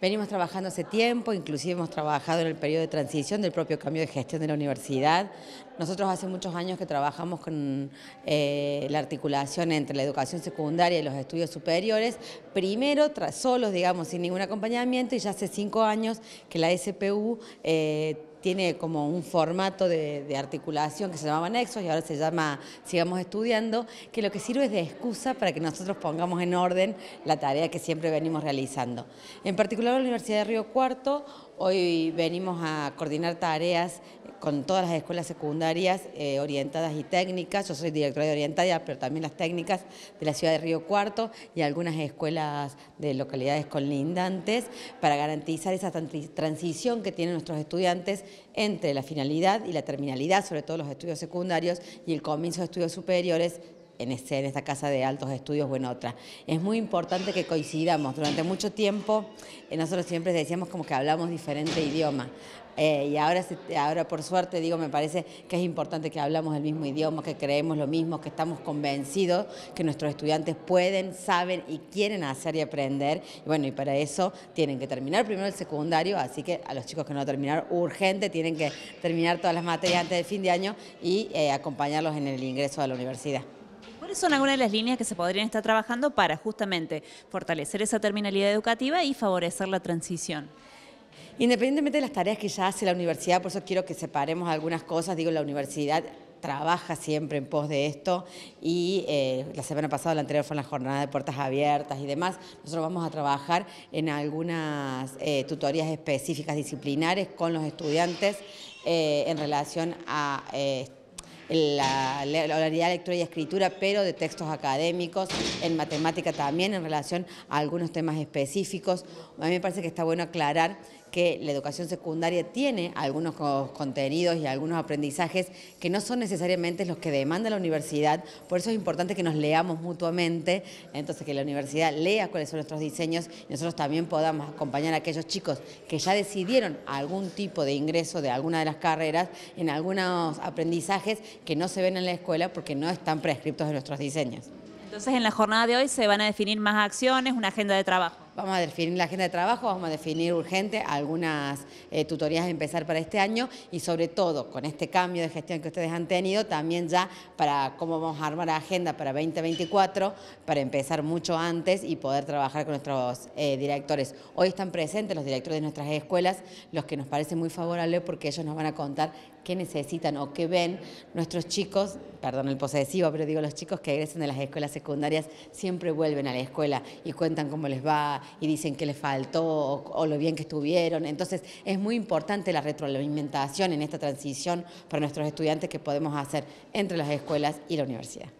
Venimos trabajando hace tiempo, inclusive hemos trabajado en el periodo de transición del propio cambio de gestión de la universidad. Nosotros hace muchos años que trabajamos con eh, la articulación entre la educación secundaria y los estudios superiores, primero solos, digamos, sin ningún acompañamiento, y ya hace cinco años que la SPU... Eh, tiene como un formato de, articulación que se llamaba Nexos y ahora se llama Sigamos Estudiando, que lo que sirve es de excusa para que nosotros pongamos en orden la tarea que siempre venimos realizando. En particular la Universidad de Río Cuarto, hoy venimos a coordinar tareas con todas las escuelas secundarias eh, orientadas y técnicas. Yo soy directora de orientadas, pero también las técnicas de la ciudad de Río Cuarto y algunas escuelas de localidades colindantes para garantizar esa transición que tienen nuestros estudiantes entre la finalidad y la terminalidad, sobre todo los estudios secundarios y el comienzo de estudios superiores en, esta casa de altos estudios o en otra. Es muy importante que coincidamos. Durante mucho tiempo eh, nosotros siempre decíamos como que hablamos diferente idioma. Eh, y ahora, ahora, por suerte, digo, me parece que es importante que hablamos el mismo idioma, que creemos lo mismo, que estamos convencidos que nuestros estudiantes pueden, saben y quieren hacer y aprender. Y bueno, y para eso tienen que terminar primero el secundario, así que a los chicos que no terminaron, urgente, tienen que terminar todas las materias antes del fin de año y eh, acompañarlos en el ingreso a la universidad. ¿Cuáles son algunas de las líneas que se podrían estar trabajando para justamente fortalecer esa terminalidad educativa y favorecer la transición? Independientemente de las tareas que ya hace la universidad, por eso quiero que separemos algunas cosas, digo, la universidad trabaja siempre en pos de esto y eh, la semana pasada, la anterior fue en la jornada de puertas abiertas y demás, nosotros vamos a trabajar en algunas eh, tutorías específicas disciplinares con los estudiantes eh, en relación a la, la, lectura y escritura, pero de textos académicos, en matemática también, en relación a algunos temas específicos. A mí me parece que está bueno aclarar que la educación secundaria tiene algunos contenidos y algunos aprendizajes que no son necesariamente los que demanda la universidad, por eso es importante que nos leamos mutuamente, entonces que la universidad lea cuáles son nuestros diseños y nosotros también podamos acompañar a aquellos chicos que ya decidieron algún tipo de ingreso de alguna de las carreras en algunos aprendizajes que no se ven en la escuela porque no están prescriptos en nuestros diseños. Entonces en la jornada de hoy se van a definir más acciones, una agenda de trabajo. Vamos a definir la agenda de trabajo, vamos a definir urgente algunas eh, tutorías a empezar para este año y sobre todo con este cambio de gestión que ustedes han tenido, también ya para cómo vamos a armar la agenda para 2024, para empezar mucho antes y poder trabajar con nuestros eh, directores. Hoy están presentes los directores de nuestras escuelas, los que nos parece muy favorable porque ellos nos van a contar qué necesitan o qué ven nuestros chicos, perdón el posesivo, pero digo los chicos que egresan de las escuelas secundarias siempre vuelven a la escuela y cuentan cómo les va, y dicen que le faltó o, lo bien que estuvieron. Entonces es muy importante la retroalimentación en esta transición para nuestros estudiantes que podemos hacer entre las escuelas y la universidad.